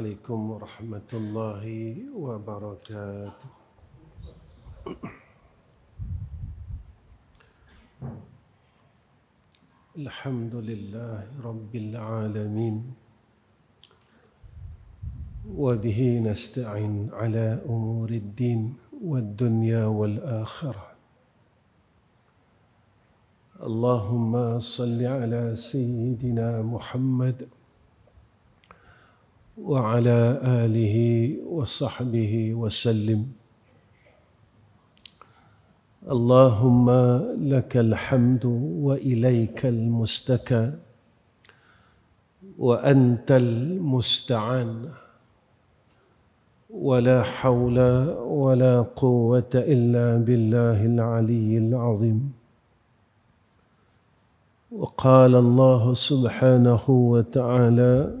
عليكم ورحمة الله وبركاته الحمد لله رب العالمين وبه نستعين على أمور الدين والدنيا والآخرة اللهم صل على سيدنا محمد وعلى آله وصحبه وسلم اللهم لك الحمد وإليك المستكى وأنت المستعان ولا حول ولا قوة إلا بالله العلي العظيم وقال الله سبحانه وتعالى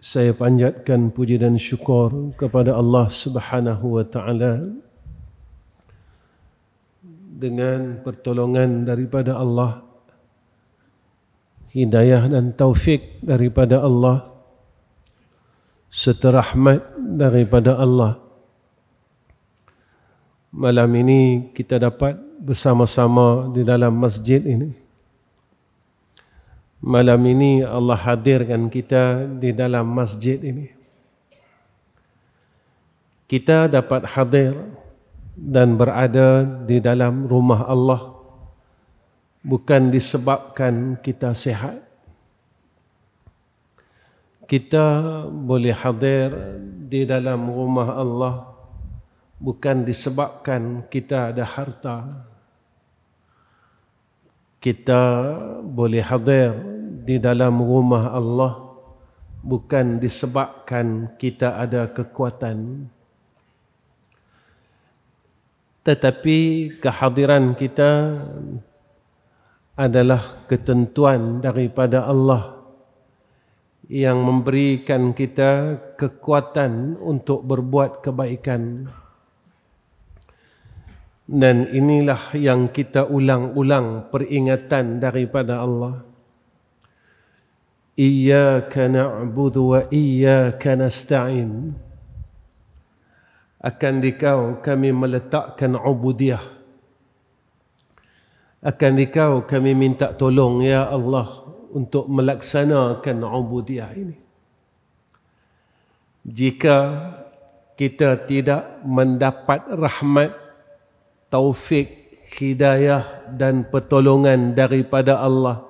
saya panjatkan puji dan syukur kepada Allah Subhanahu wa taala dengan pertolongan daripada Allah hidayah dan taufik daripada Allah serta rahmat daripada Allah malam ini kita dapat bersama-sama di dalam masjid ini malam ini Allah hadirkan kita di dalam masjid ini. Kita dapat hadir dan berada di dalam rumah Allah bukan disebabkan kita sihat. Kita boleh hadir di dalam rumah Allah bukan disebabkan kita ada harta. Harta kita boleh hadir di dalam rumah Allah bukan disebabkan kita ada kekuatan tetapi kehadiran kita adalah ketentuan daripada Allah yang memberikan kita kekuatan untuk berbuat kebaikan. Dan inilah yang kita ulang-ulang peringatan daripada Allah. Iyaka na'budu wa iyaka nasta'in. Akan dikau kami meletakkan ubudiah. Akan dikau kami minta tolong ya Allah untuk melaksanakan ubudiah ini. Jika kita tidak mendapat rahmat taufik, hidayah dan pertolongan daripada Allah.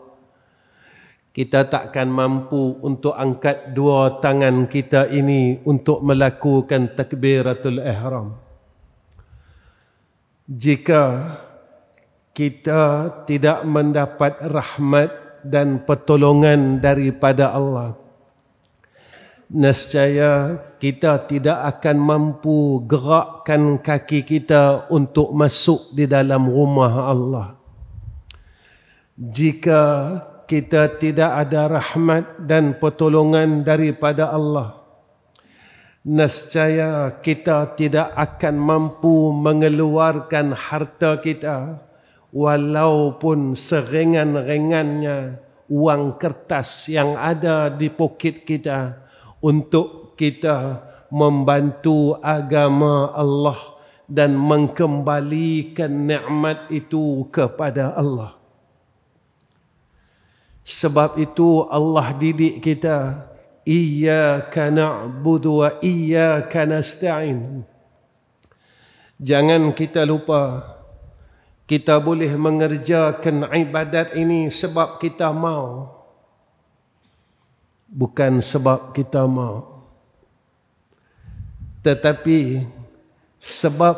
Kita takkan mampu untuk angkat dua tangan kita ini untuk melakukan takbiratul ihram. Jika kita tidak mendapat rahmat dan pertolongan daripada Allah, nescaya kita tidak akan mampu gerakkan kaki kita untuk masuk di dalam rumah Allah. Jika kita tidak ada rahmat dan pertolongan daripada Allah, nescaya kita tidak akan mampu mengeluarkan harta kita walaupun seringan-ringannya uang kertas yang ada di poket kita untuk kita membantu agama Allah dan mengembalikan nikmat itu kepada Allah. Sebab itu Allah didik kita iyyaka na'budu wa iyyaka nasta'in. Jangan kita lupa kita boleh mengerjakan ibadat ini sebab kita mau bukan sebab kita mau tetapi sebab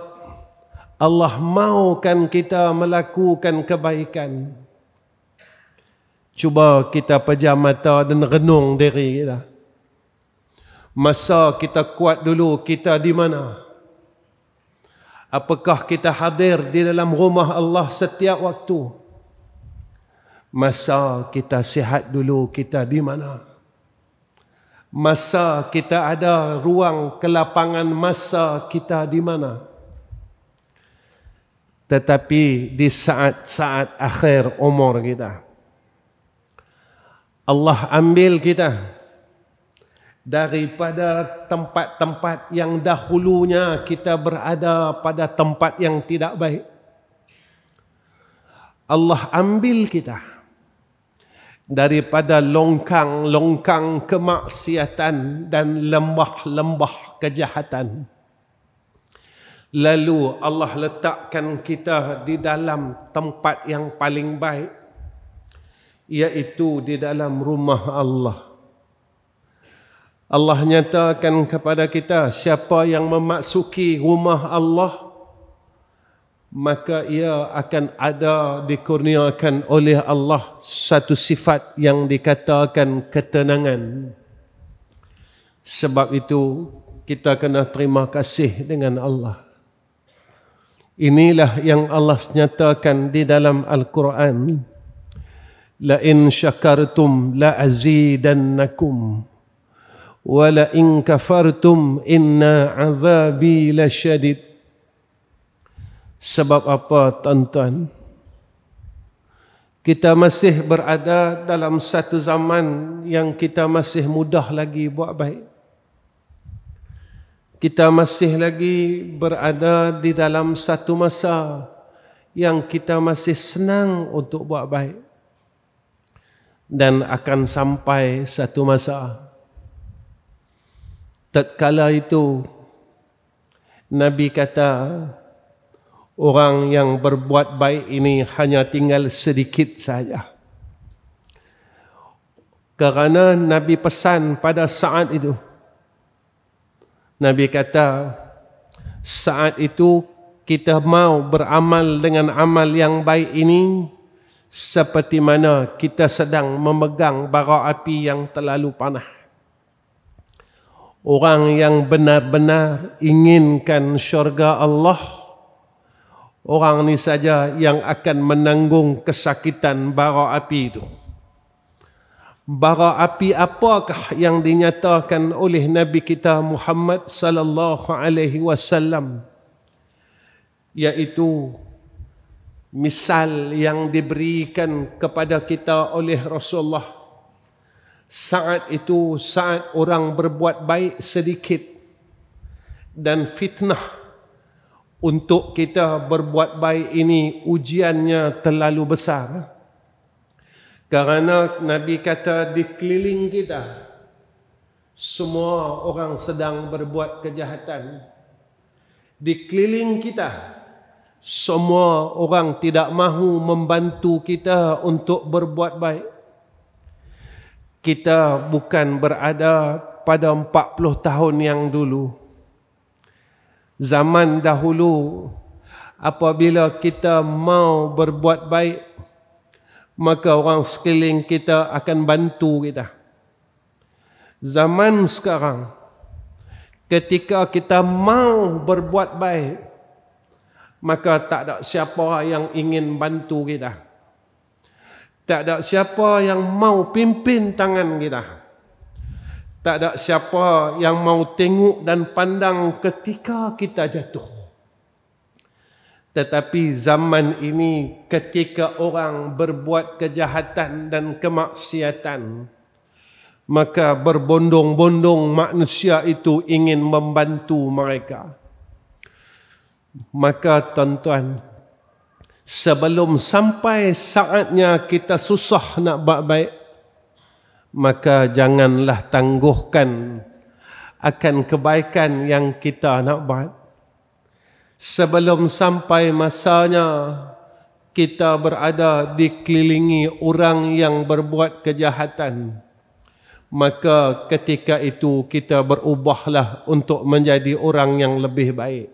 Allah mahukan kita melakukan kebaikan cuba kita pejam mata dan renung diri kita masa kita kuat dulu kita di mana apakah kita hadir di dalam rumah Allah setiap waktu masa kita sihat dulu kita di mana masa kita ada ruang kelapangan masa kita di mana tetapi di saat-saat akhir umur kita Allah ambil kita daripada tempat-tempat yang dahulunya kita berada pada tempat yang tidak baik Allah ambil kita daripada longkang-longkang kemaksiatan dan lembah-lembah kejahatan. Lalu Allah letakkan kita di dalam tempat yang paling baik iaitu di dalam rumah Allah. Allah nyatakan kepada kita siapa yang memasuki rumah Allah maka ia akan ada dikurniakan oleh Allah satu sifat yang dikatakan ketenangan. Sebab itu kita kena terima kasih dengan Allah. Inilah yang Allah nyatakan di dalam Al-Quran. La in syakartum la azidannakum wa la in kafartum inna azabi lasyadid. Sebab apa tuan-tuan? Kita masih berada dalam satu zaman yang kita masih mudah lagi buat baik. Kita masih lagi berada di dalam satu masa yang kita masih senang untuk buat baik. Dan akan sampai satu masa. Tatkala itu, Nabi kata, orang yang berbuat baik ini hanya tinggal sedikit saja. Kerana Nabi pesan pada saat itu. Nabi kata, saat itu kita mau beramal dengan amal yang baik ini seperti mana kita sedang memegang bara api yang terlalu panas. Orang yang benar-benar inginkan syurga Allah, Orang ni saja yang akan menanggung kesakitan bara api itu. Bara api apakah yang dinyatakan oleh Nabi kita Muhammad sallallahu alaihi wasallam? Yaitu misal yang diberikan kepada kita oleh Rasulullah saat itu saat orang berbuat baik sedikit dan fitnah untuk kita berbuat baik ini ujiannya terlalu besar. Kerana Nabi kata di keliling kita semua orang sedang berbuat kejahatan. Di keliling kita semua orang tidak mahu membantu kita untuk berbuat baik. Kita bukan berada pada 40 tahun yang dulu zaman dahulu apabila kita mau berbuat baik maka orang sekeliling kita akan bantu kita zaman sekarang ketika kita mau berbuat baik maka tak ada siapa yang ingin bantu kita tak ada siapa yang mau pimpin tangan kita. Tak ada siapa yang mau tengok dan pandang ketika kita jatuh. Tetapi zaman ini ketika orang berbuat kejahatan dan kemaksiatan, maka berbondong-bondong manusia itu ingin membantu mereka. Maka tuan-tuan, sebelum sampai saatnya kita susah nak buat baik, maka janganlah tangguhkan akan kebaikan yang kita nak buat sebelum sampai masanya kita berada dikelilingi orang yang berbuat kejahatan maka ketika itu kita berubahlah untuk menjadi orang yang lebih baik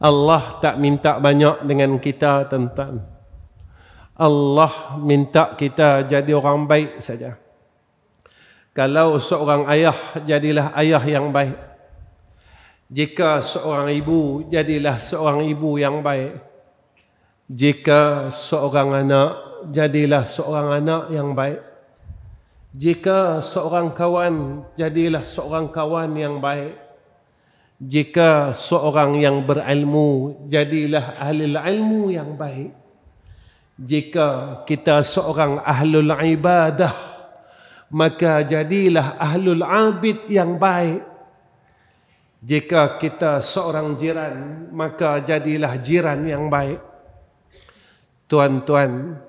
Allah tak minta banyak dengan kita tentang Allah minta kita jadi orang baik saja. Kalau seorang ayah jadilah ayah yang baik. Jika seorang ibu jadilah seorang ibu yang baik. Jika seorang anak jadilah seorang anak yang baik. Jika seorang kawan jadilah seorang kawan yang baik. Jika seorang yang berilmu jadilah ahli ilmu yang baik. Jika kita seorang ahlul ibadah maka jadilah ahlul abid yang baik. Jika kita seorang jiran, maka jadilah jiran yang baik. Tuan-tuan,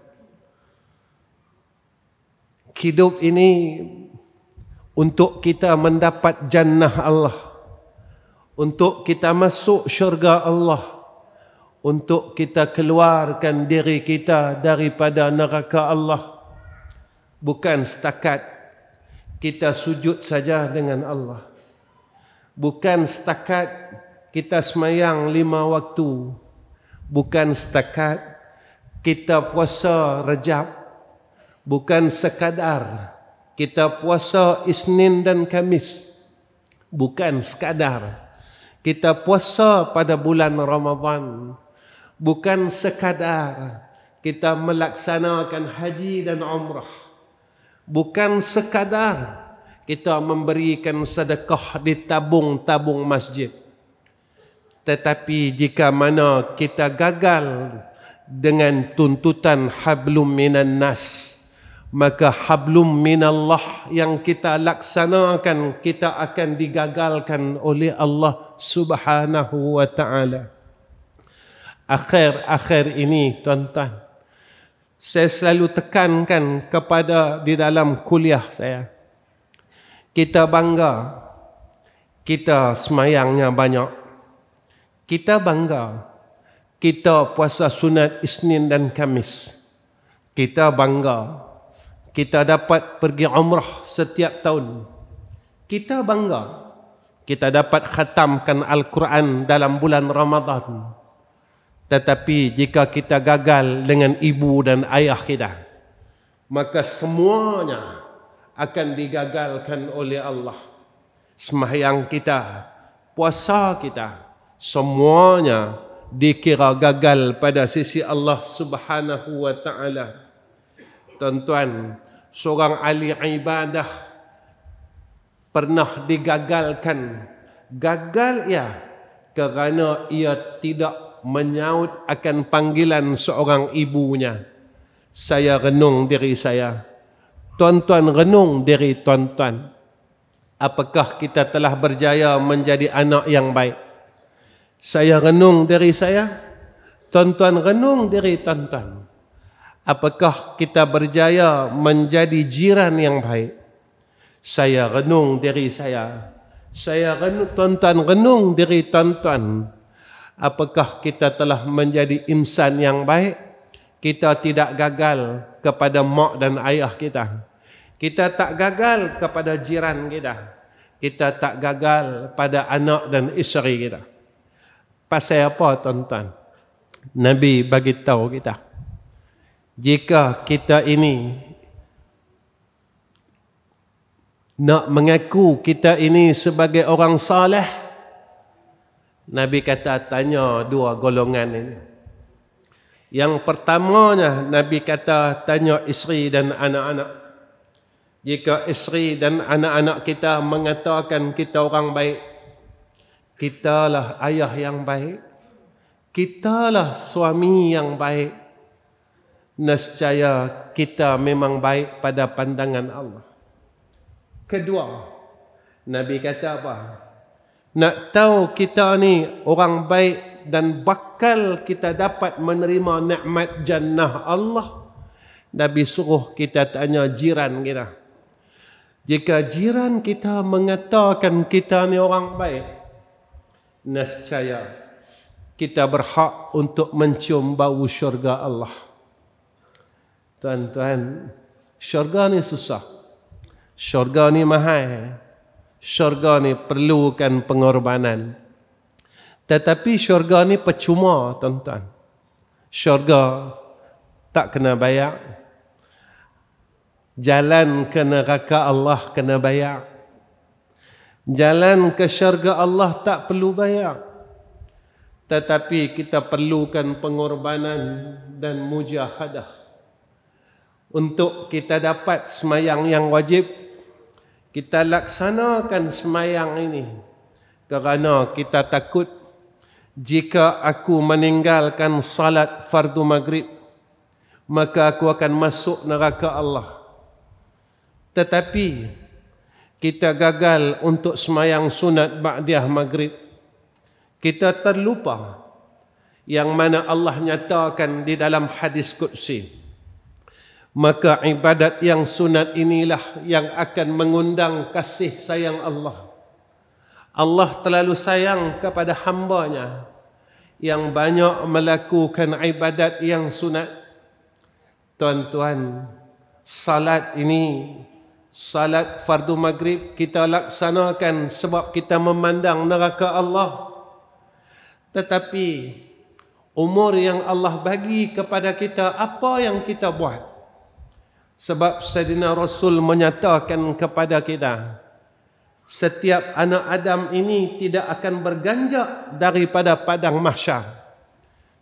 hidup ini untuk kita mendapat jannah Allah. Untuk kita masuk syurga Allah. Untuk kita keluarkan diri kita daripada neraka Allah. Bukan setakat kita sujud saja dengan Allah. Bukan setakat kita semayang lima waktu. Bukan setakat kita puasa rejab. Bukan sekadar kita puasa Isnin dan Kamis. Bukan sekadar kita puasa pada bulan Ramadhan. Bukan sekadar kita melaksanakan haji dan umrah bukan sekadar kita memberikan sedekah di tabung-tabung masjid tetapi jika mana kita gagal dengan tuntutan hablum minan nas maka hablum minallah yang kita laksanakan kita akan digagalkan oleh Allah Subhanahu wa taala akhir-akhir ini tuan-tuan saya selalu tekankan kepada di dalam kuliah saya. Kita bangga. Kita semayangnya banyak. Kita bangga. Kita puasa sunat Isnin dan Kamis. Kita bangga. Kita dapat pergi umrah setiap tahun. Kita bangga. Kita dapat khatamkan Al-Quran dalam bulan Ramadhan. Ramadan. Tetapi jika kita gagal dengan ibu dan ayah kita, maka semuanya akan digagalkan oleh Allah. Semayang kita, puasa kita, semuanya dikira gagal pada sisi Allah Subhanahu wa taala. Tuan-tuan, seorang ahli ibadah pernah digagalkan. Gagal ya kerana ia tidak menyaut akan panggilan seorang ibunya. Saya renung diri saya. Tuan-tuan renung diri tuan-tuan. Apakah kita telah berjaya menjadi anak yang baik? Saya renung diri saya. Tuan-tuan renung diri tuan-tuan. Apakah kita berjaya menjadi jiran yang baik? Saya renung diri saya. Saya renung tuan-tuan renung diri tuan-tuan apakah kita telah menjadi insan yang baik kita tidak gagal kepada mak dan ayah kita kita tak gagal kepada jiran kita kita tak gagal pada anak dan isteri kita pasal apa tuan-tuan nabi bagi tahu kita jika kita ini nak mengaku kita ini sebagai orang saleh Nabi kata tanya dua golongan ini. Yang pertamanya Nabi kata tanya isteri dan anak-anak. Jika isteri dan anak-anak kita mengatakan kita orang baik, kita lah ayah yang baik, kita lah suami yang baik, nescaya kita memang baik pada pandangan Allah. Kedua, Nabi kata apa? Nak tahu kita ni orang baik dan bakal kita dapat menerima nikmat jannah Allah. Nabi suruh kita tanya jiran kita. Jika jiran kita mengatakan kita ni orang baik, nescaya kita berhak untuk mencium bau syurga Allah. Tuan-tuan, syurga ni susah. Syurga ni mahal syurga ni perlukan pengorbanan. Tetapi syurga ni percuma, tuan-tuan. Syurga tak kena bayar. Jalan ke neraka Allah kena bayar. Jalan ke syurga Allah tak perlu bayar. Tetapi kita perlukan pengorbanan dan mujahadah. Untuk kita dapat semayang yang wajib, kita laksanakan semayang ini kerana kita takut jika aku meninggalkan salat fardu maghrib maka aku akan masuk neraka Allah tetapi kita gagal untuk semayang sunat ba'diah maghrib kita terlupa yang mana Allah nyatakan di dalam hadis qudsi maka ibadat yang sunat inilah yang akan mengundang kasih sayang Allah. Allah terlalu sayang kepada hambanya yang banyak melakukan ibadat yang sunat. Tuan-tuan, salat ini, salat fardu maghrib kita laksanakan sebab kita memandang neraka Allah. Tetapi, umur yang Allah bagi kepada kita, apa yang kita buat? Sebab Sayyidina Rasul menyatakan kepada kita Setiap anak Adam ini tidak akan berganjak daripada padang mahsyar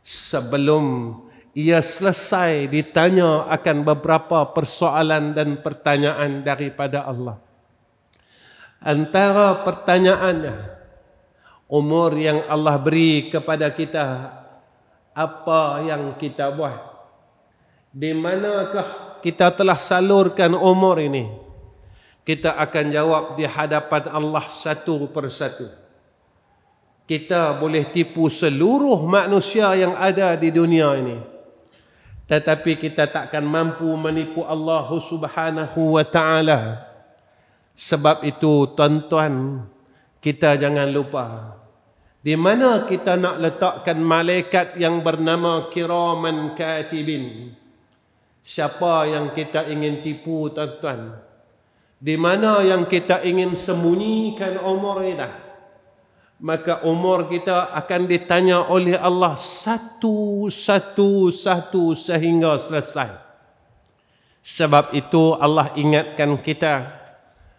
Sebelum ia selesai ditanya akan beberapa persoalan dan pertanyaan daripada Allah Antara pertanyaannya Umur yang Allah beri kepada kita Apa yang kita buat di manakah kita telah salurkan umur ini kita akan jawab di hadapan Allah satu persatu kita boleh tipu seluruh manusia yang ada di dunia ini tetapi kita takkan mampu menipu Allah Subhanahu wa taala sebab itu tuan-tuan kita jangan lupa di mana kita nak letakkan malaikat yang bernama kiraman katibin siapa yang kita ingin tipu tuan-tuan di mana yang kita ingin sembunyikan umur kita maka umur kita akan ditanya oleh Allah satu satu satu sehingga selesai sebab itu Allah ingatkan kita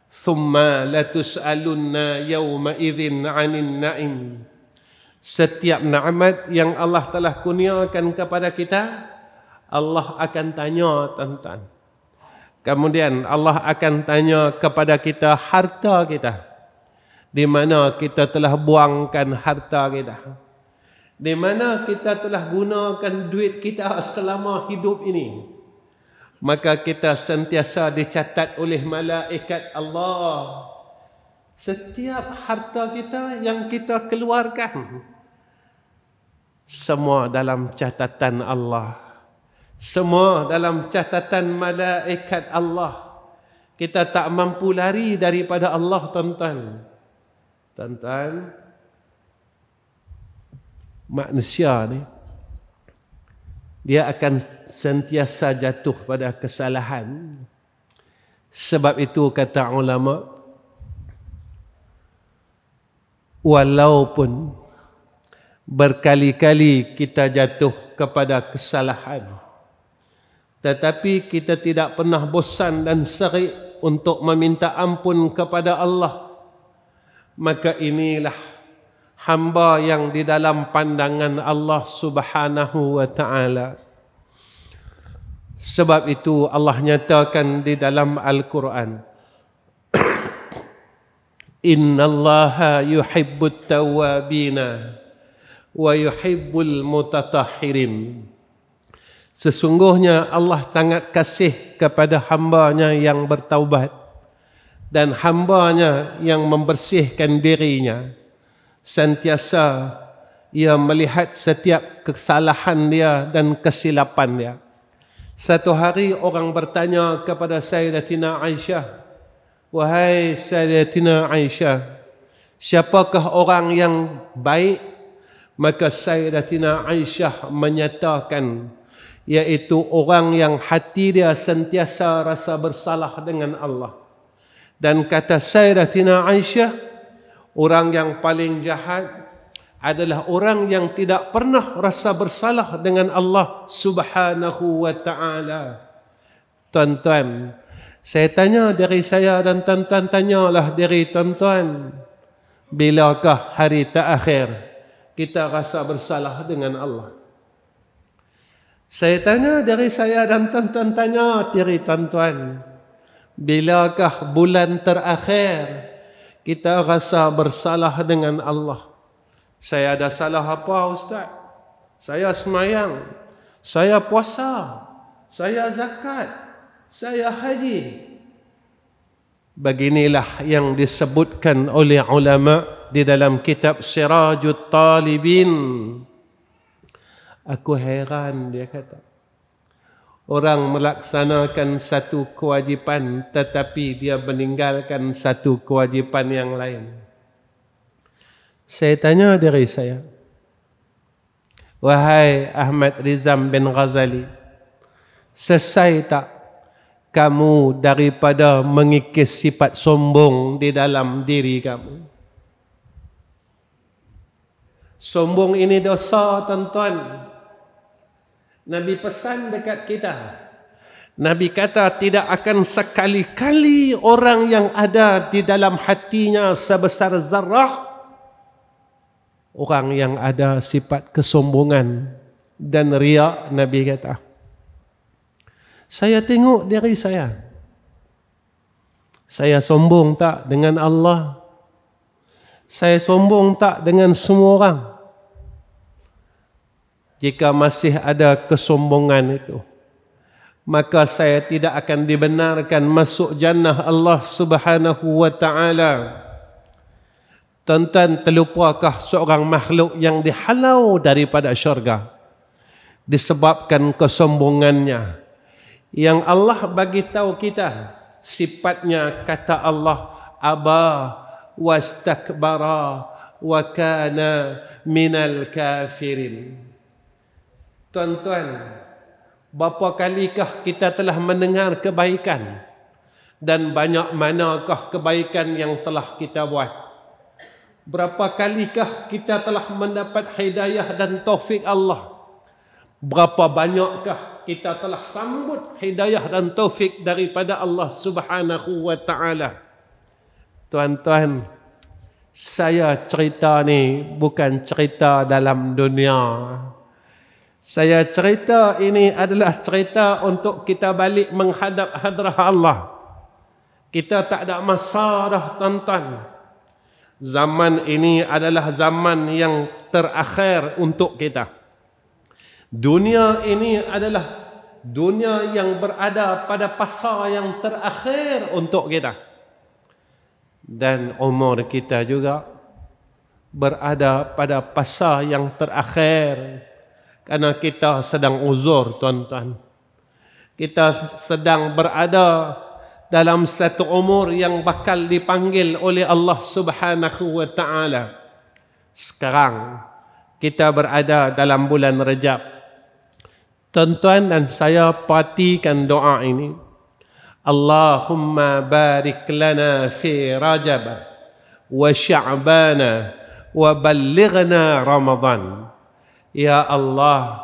thumma latus'alunna yauma idzin 'anil na'im setiap nikmat yang Allah telah kurniakan kepada kita Allah akan tanya tuan-tuan. Kemudian Allah akan tanya kepada kita harta kita. Di mana kita telah buangkan harta kita. Di mana kita telah gunakan duit kita selama hidup ini. Maka kita sentiasa dicatat oleh malaikat Allah. Setiap harta kita yang kita keluarkan. Semua dalam catatan Allah semua dalam catatan malaikat Allah. Kita tak mampu lari daripada Allah, tuan-tuan. Tuan-tuan, manusia ni, dia akan sentiasa jatuh pada kesalahan. Sebab itu kata ulama, walaupun berkali-kali kita jatuh kepada kesalahan, tetapi kita tidak pernah bosan dan serik untuk meminta ampun kepada Allah. Maka inilah hamba yang di dalam pandangan Allah Subhanahu wa taala. Sebab itu Allah nyatakan di dalam Al-Quran. Inna Allah yuhibbut tawabina wa yuhibbul mutatahhirin. Sesungguhnya Allah sangat kasih kepada hambanya yang bertaubat dan hambanya yang membersihkan dirinya. Sentiasa ia melihat setiap kesalahan dia dan kesilapan dia. Satu hari orang bertanya kepada Sayyidatina Aisyah, Wahai Sayyidatina Aisyah, siapakah orang yang baik? Maka Sayyidatina Aisyah menyatakan, iaitu orang yang hati dia sentiasa rasa bersalah dengan Allah. Dan kata Sayyidatina Aisyah, orang yang paling jahat adalah orang yang tidak pernah rasa bersalah dengan Allah Subhanahu wa taala. Tuan-tuan, saya tanya dari saya dan tuan-tuan tanyalah dari tuan-tuan. Bilakah hari terakhir kita rasa bersalah dengan Allah? Saya tanya dari saya dan tuan-tuan tanya diri tuan-tuan. Bilakah bulan terakhir kita rasa bersalah dengan Allah? Saya ada salah apa Ustaz? Saya semayang. Saya puasa. Saya zakat. Saya haji. Beginilah yang disebutkan oleh ulama' di dalam kitab Sirajul Talibin. Aku heran dia kata. Orang melaksanakan satu kewajipan tetapi dia meninggalkan satu kewajipan yang lain. Saya tanya dari saya. Wahai Ahmad Rizam bin Ghazali. Selesai tak kamu daripada mengikis sifat sombong di dalam diri kamu? Sombong ini dosa tuan-tuan. Nabi pesan dekat kita. Nabi kata tidak akan sekali-kali orang yang ada di dalam hatinya sebesar zarah orang yang ada sifat kesombongan dan riak Nabi kata. Saya tengok diri saya. Saya sombong tak dengan Allah? Saya sombong tak dengan semua orang? jika masih ada kesombongan itu maka saya tidak akan dibenarkan masuk jannah Allah Subhanahu wa taala tuan-tuan terlupakah seorang makhluk yang dihalau daripada syurga disebabkan kesombongannya yang Allah bagi tahu kita sifatnya kata Allah aba wastakbara wa kana minal kafirin Tuan-tuan, berapa kalikah kita telah mendengar kebaikan dan banyak manakah kebaikan yang telah kita buat? Berapa kalikah kita telah mendapat hidayah dan taufik Allah? Berapa banyakkah kita telah sambut hidayah dan taufik daripada Allah Subhanahu wa taala? Tuan-tuan, saya cerita ni bukan cerita dalam dunia. Saya cerita ini adalah cerita untuk kita balik menghadap hadrah Allah. Kita tak ada masa dah tuan-tuan. Zaman ini adalah zaman yang terakhir untuk kita. Dunia ini adalah dunia yang berada pada pasar yang terakhir untuk kita. Dan umur kita juga berada pada pasar yang terakhir Karena kita sedang uzur tuan-tuan. Kita sedang berada dalam satu umur yang bakal dipanggil oleh Allah Subhanahu wa taala. Sekarang kita berada dalam bulan Rejab. Tuan-tuan dan saya patikan doa ini. Allahumma barik lana fi Rajab wa Sya'ban wa ballighna Ramadan. Ya Allah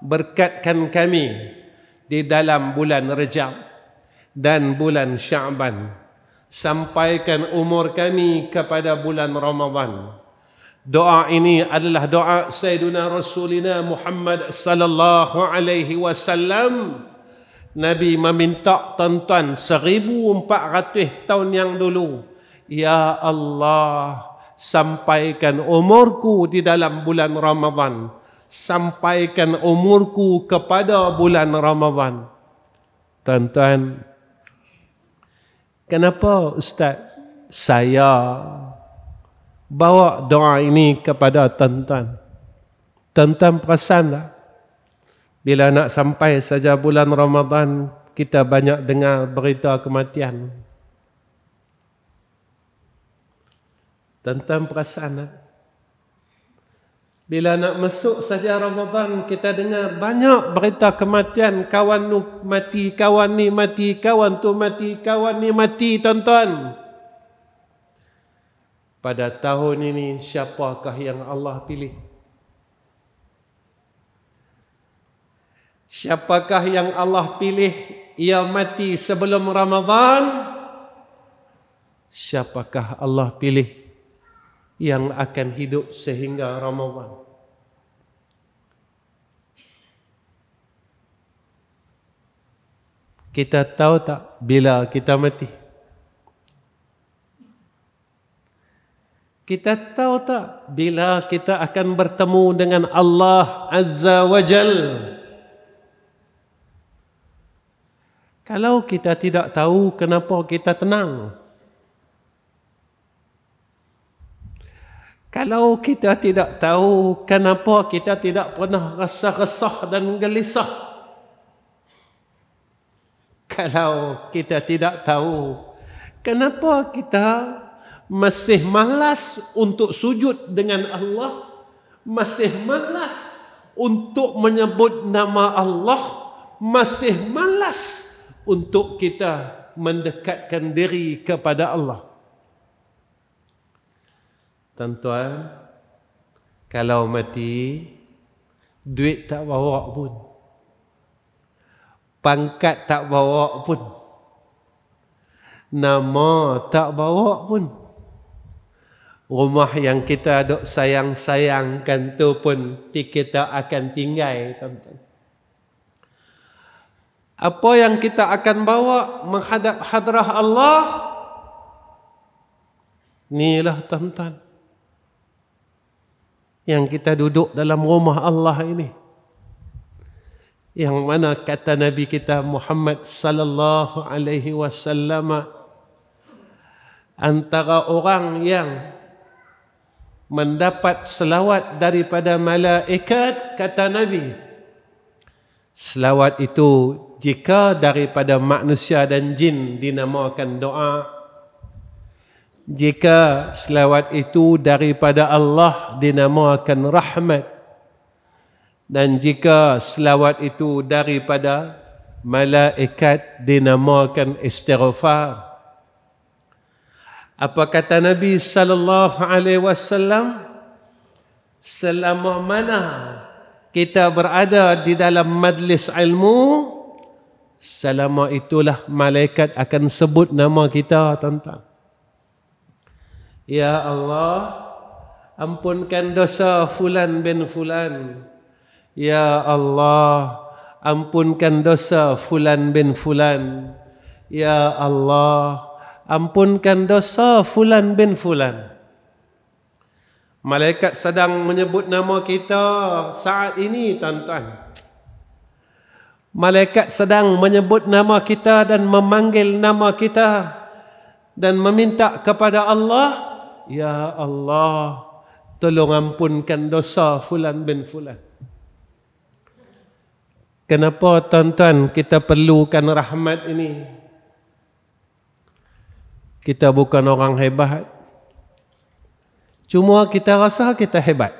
berkatkan kami di dalam bulan Rejab dan bulan Syaban sampaikan umur kami kepada bulan Ramadhan Doa ini adalah doa Sayyidina Rasulina Muhammad sallallahu alaihi wasallam. Nabi meminta tuan-tuan 1400 tahun yang dulu. Ya Allah, sampaikan umurku di dalam bulan Ramadhan sampaikan umurku kepada bulan Ramadhan. Tuan-tuan, kenapa Ustaz saya bawa doa ini kepada tuan-tuan? Tuan-tuan perasan tak? Bila nak sampai saja bulan Ramadhan, kita banyak dengar berita kematian. Tuan-tuan perasan tak? Bila nak masuk saja Ramadan kita dengar banyak berita kematian kawan nu mati kawan ni mati kawan tu mati kawan ni mati tuan-tuan. Pada tahun ini siapakah yang Allah pilih? Siapakah yang Allah pilih ia mati sebelum Ramadan? Siapakah Allah pilih yang akan hidup sehingga Ramadan? Kita tahu tak bila kita mati? Kita tahu tak bila kita akan bertemu dengan Allah Azza wa Jal? Kalau kita tidak tahu kenapa kita tenang? Kalau kita tidak tahu kenapa kita tidak pernah rasa resah dan gelisah? kalau kita tidak tahu kenapa kita masih malas untuk sujud dengan Allah masih malas untuk menyebut nama Allah masih malas untuk kita mendekatkan diri kepada Allah tuan-tuan kalau mati duit tak bawa pun pangkat tak bawa pun nama tak bawa pun rumah yang kita dok sayang-sayangkan tu pun kita akan tinggai, tuan-tuan apa yang kita akan bawa menghadap hadrah Allah inilah tuan-tuan yang kita duduk dalam rumah Allah ini yang mana kata Nabi kita Muhammad sallallahu alaihi wasallam antara orang yang mendapat selawat daripada malaikat kata Nabi selawat itu jika daripada manusia dan jin dinamakan doa jika selawat itu daripada Allah dinamakan rahmat dan jika selawat itu daripada malaikat dinamakan istighfar apa kata nabi sallallahu alaihi wasallam selama mana kita berada di dalam majlis ilmu selama itulah malaikat akan sebut nama kita tuan-tuan ya allah ampunkan dosa fulan bin fulan Ya Allah ampunkan dosa fulan bin fulan Ya Allah ampunkan dosa fulan bin fulan Malaikat sedang menyebut nama kita saat ini tuan-tuan Malaikat sedang menyebut nama kita dan memanggil nama kita dan meminta kepada Allah Ya Allah tolong ampunkan dosa fulan bin fulan Kenapa tuan-tuan kita perlukan rahmat ini? Kita bukan orang hebat. Cuma kita rasa kita hebat.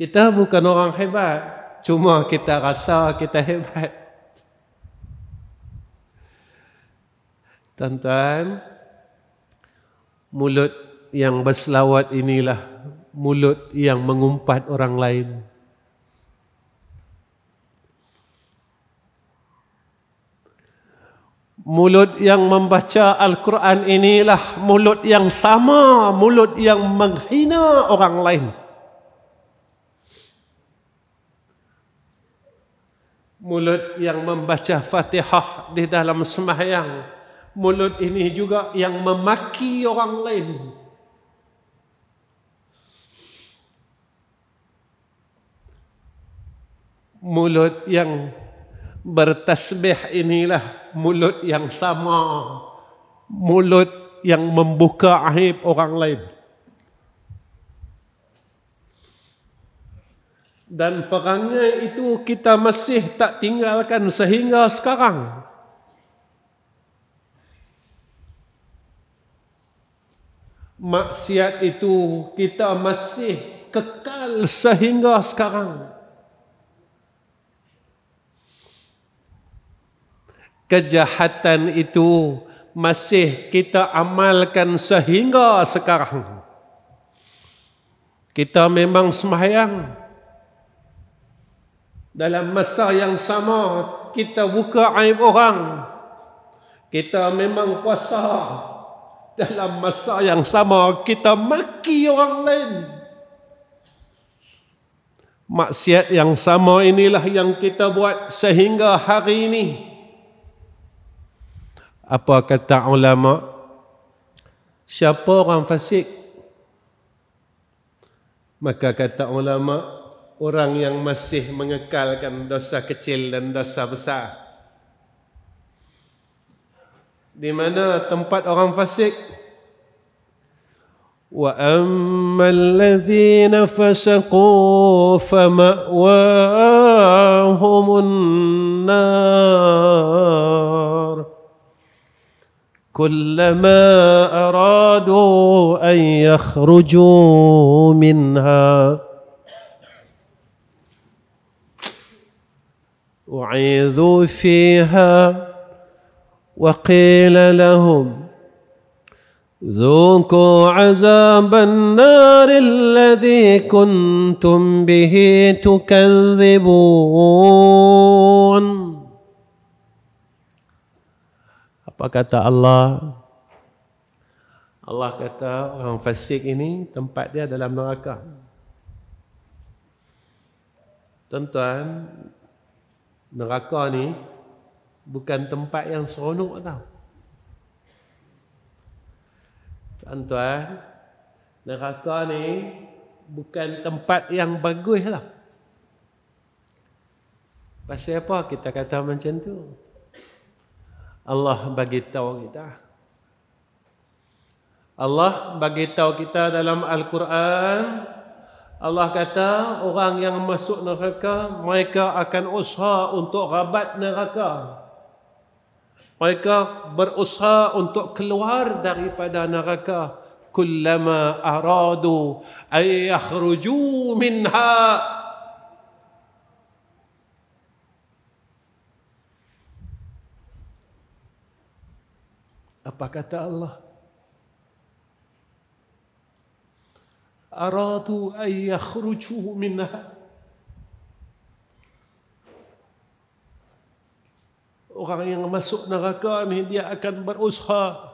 Kita bukan orang hebat. Cuma kita rasa kita hebat. Tuan-tuan, mulut yang berselawat inilah mulut yang mengumpat orang lain. Mulut Mulut yang membaca Al-Quran inilah mulut yang sama, mulut yang menghina orang lain. Mulut yang membaca Fatihah di dalam semayang, mulut ini juga yang memaki orang lain. Mulut yang bertasbih inilah mulut yang sama mulut yang membuka aib orang lain dan perangai itu kita masih tak tinggalkan sehingga sekarang maksiat itu kita masih kekal sehingga sekarang kejahatan itu masih kita amalkan sehingga sekarang. Kita memang semayang. Dalam masa yang sama, kita buka aib orang. Kita memang puasa. Dalam masa yang sama, kita maki orang lain. Maksiat yang sama inilah yang kita buat sehingga hari ini apa kata ulama siapa orang fasik maka kata ulama orang yang masih mengekalkan dosa kecil dan dosa besar di mana tempat orang fasik wa ammal ladzina fasaqu fa ma'wahumun nar كلما ارادوا ان يخرجوا منها اعيذوا فيها وقيل لهم ذوقوا عذاب النار الذي كنتم به تكذبون Apa kata Allah? Allah kata orang fasik ini tempat dia dalam neraka. Tuan-tuan, neraka ni bukan tempat yang seronok tau. Tuan-tuan, neraka ni bukan tempat yang bagus lah. Pasal apa kita kata macam tu? Allah bagi tahu kita. Allah bagi tahu kita dalam Al-Quran Allah kata orang yang masuk neraka mereka akan usaha untuk rabat neraka. Mereka berusaha untuk keluar daripada neraka. Kullama aradu ayahruju minha Apa kata Allah? Aratu an yakhruju minha. Orang yang masuk neraka ni dia akan berusaha.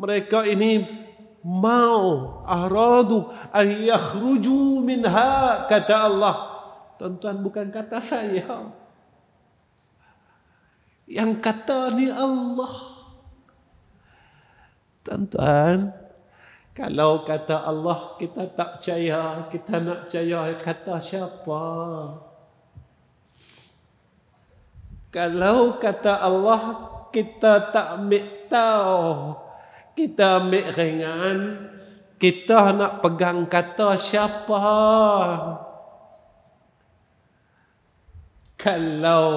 Mereka ini mau aradu an yakhruju minha kata Allah. Tuan-tuan bukan kata saya. Yang kata ni Allah. Tuan-tuan, kalau kata Allah kita tak percaya, kita nak percaya kata siapa? Kalau kata Allah kita tak ambil tahu, kita ambil ringan, kita nak pegang kata siapa? Kalau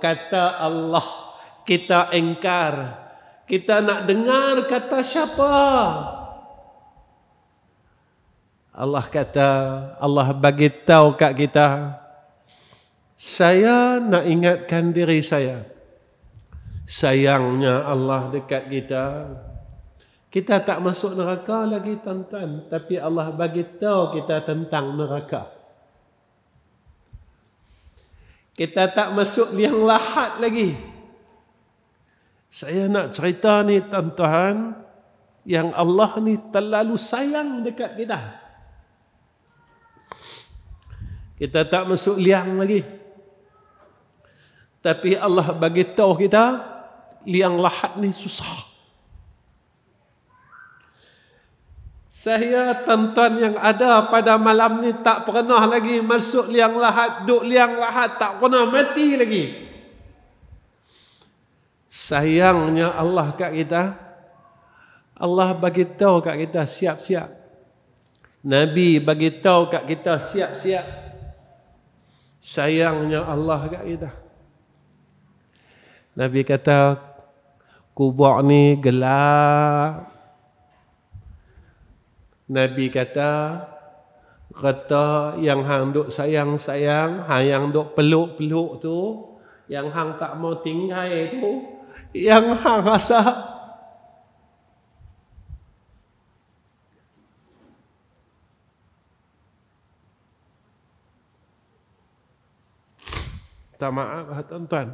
kata Allah kita engkar, kita nak dengar kata siapa? Allah kata, Allah bagi tahu kat kita. Saya nak ingatkan diri saya. Sayangnya Allah dekat kita. Kita tak masuk neraka lagi tuan-tuan, tapi Allah bagi tahu kita tentang neraka. Kita tak masuk liang lahat lagi. Lagi. Saya nak cerita ni tuan-tuan yang Allah ni terlalu sayang dekat kita. Kita tak masuk liang lagi. Tapi Allah bagi tahu kita liang lahat ni susah. Saya tuan-tuan yang ada pada malam ni tak pernah lagi masuk liang lahat, duk liang lahat tak pernah mati lagi. Sayangnya Allah kat kita Allah bagi tahu kat kita siap-siap. Nabi bagi tahu kat kita siap-siap. Sayangnya Allah kat kita. Nabi kata kubur ni gelap. Nabi kata kata yang hang duk sayang-sayang, hang yang duk peluk-peluk tu, yang hang tak mau tinggal tu, yang hang tak Minta maaf eh, tuan-tuan.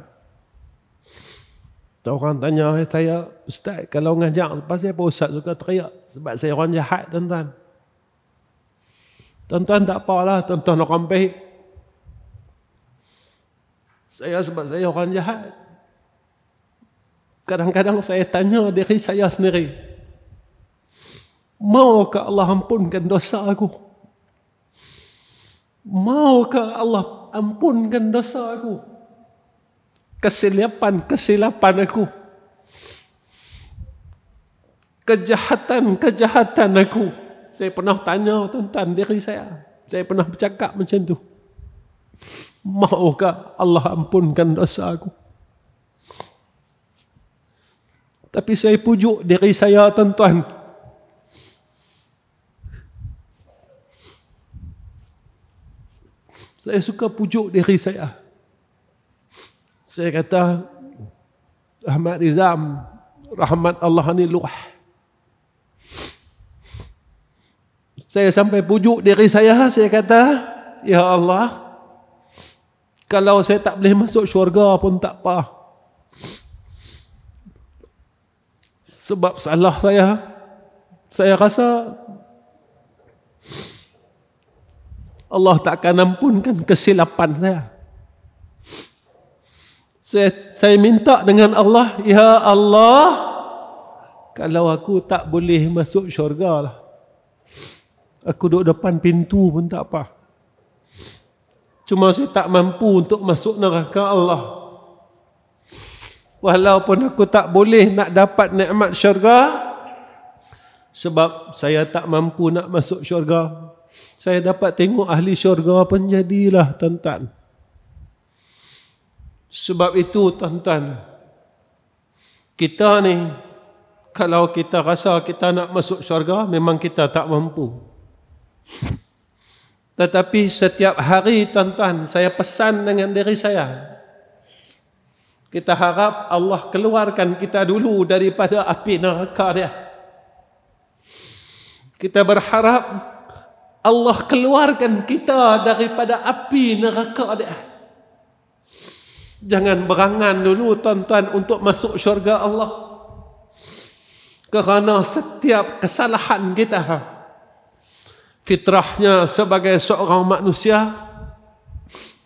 Tuan orang tanya eh, saya, Ustaz kalau ngajak, sebab saya pun Ustaz suka teriak. Sebab saya orang jahat tuan-tuan. Tuan-tuan tak apa lah, tuan-tuan orang baik. Saya sebab saya orang jahat. Kadang-kadang saya tanya diri saya sendiri. Maukah Allah ampunkan dosa aku? Maukah Allah ampunkan dosa aku? Kesilapan-kesilapan aku. Kejahatan-kejahatan aku. Saya pernah tanya tuan-tuan diri saya. Saya pernah bercakap macam tu. Maukah Allah ampunkan dosa aku? Tapi saya pujuk diri saya tuan-tuan. Saya suka pujuk diri saya. Saya kata, Ahmad Rizam, rahmat Allah ni luah. Saya sampai pujuk diri saya, saya kata, Ya Allah, kalau saya tak boleh masuk syurga pun tak apa. sebab salah saya saya rasa Allah tak akan ampunkan kesilapan saya saya, saya minta dengan Allah ya Allah kalau aku tak boleh masuk syurga lah. Aku duduk depan pintu pun tak apa. Cuma saya tak mampu untuk masuk neraka Allah walaupun aku tak boleh nak dapat nikmat syurga sebab saya tak mampu nak masuk syurga saya dapat tengok ahli syurga pun jadilah tuan-tuan sebab itu tuan-tuan kita ni kalau kita rasa kita nak masuk syurga memang kita tak mampu tetapi setiap hari tuan-tuan saya pesan dengan diri saya kita harap Allah keluarkan kita dulu daripada api neraka dia. Kita berharap Allah keluarkan kita daripada api neraka dia. Jangan berangan dulu tuan-tuan untuk masuk syurga Allah. Kerana setiap kesalahan kita fitrahnya sebagai seorang manusia